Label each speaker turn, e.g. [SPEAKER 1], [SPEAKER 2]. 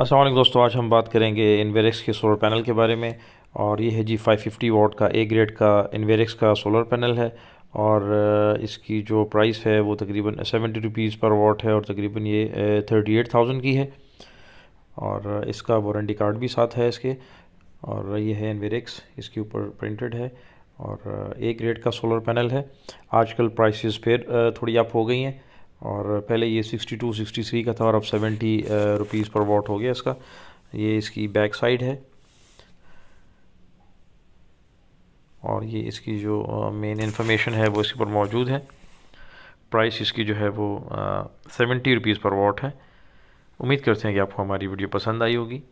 [SPEAKER 1] असल दोस्तों आज हम बात करेंगे इन्वेरेक्स के सोलर पैनल के बारे में और ये है जी 550 वाट का ए ग्रेड का इन्वेरेक्स का सोलर पैनल है और इसकी जो प्राइस है वो तकरीबन सेवेंटी रुपीज़ पर वाट है और तकरीबन ये थर्टी एट थाउजेंड की है और इसका वारंटी कार्ड भी साथ है इसके और ये है इन्वेरेक्स इसके ऊपर प्रिंटेड है और ए ग्रेड का सोलर पैनल है आजकल प्राइसेस फिर थोड़ी अप हो गई हैं और पहले ये 62 63 का था और अब 70 रुपीज़ पर वॉट हो गया इसका ये इसकी बैक साइड है और ये इसकी जो मेन uh, इन्फॉर्मेशन है वो इसके ऊपर मौजूद है प्राइस इसकी जो है वो सेवेंटी रुपीज़ पर वॉट है उम्मीद करते हैं कि आपको हमारी वीडियो पसंद आई होगी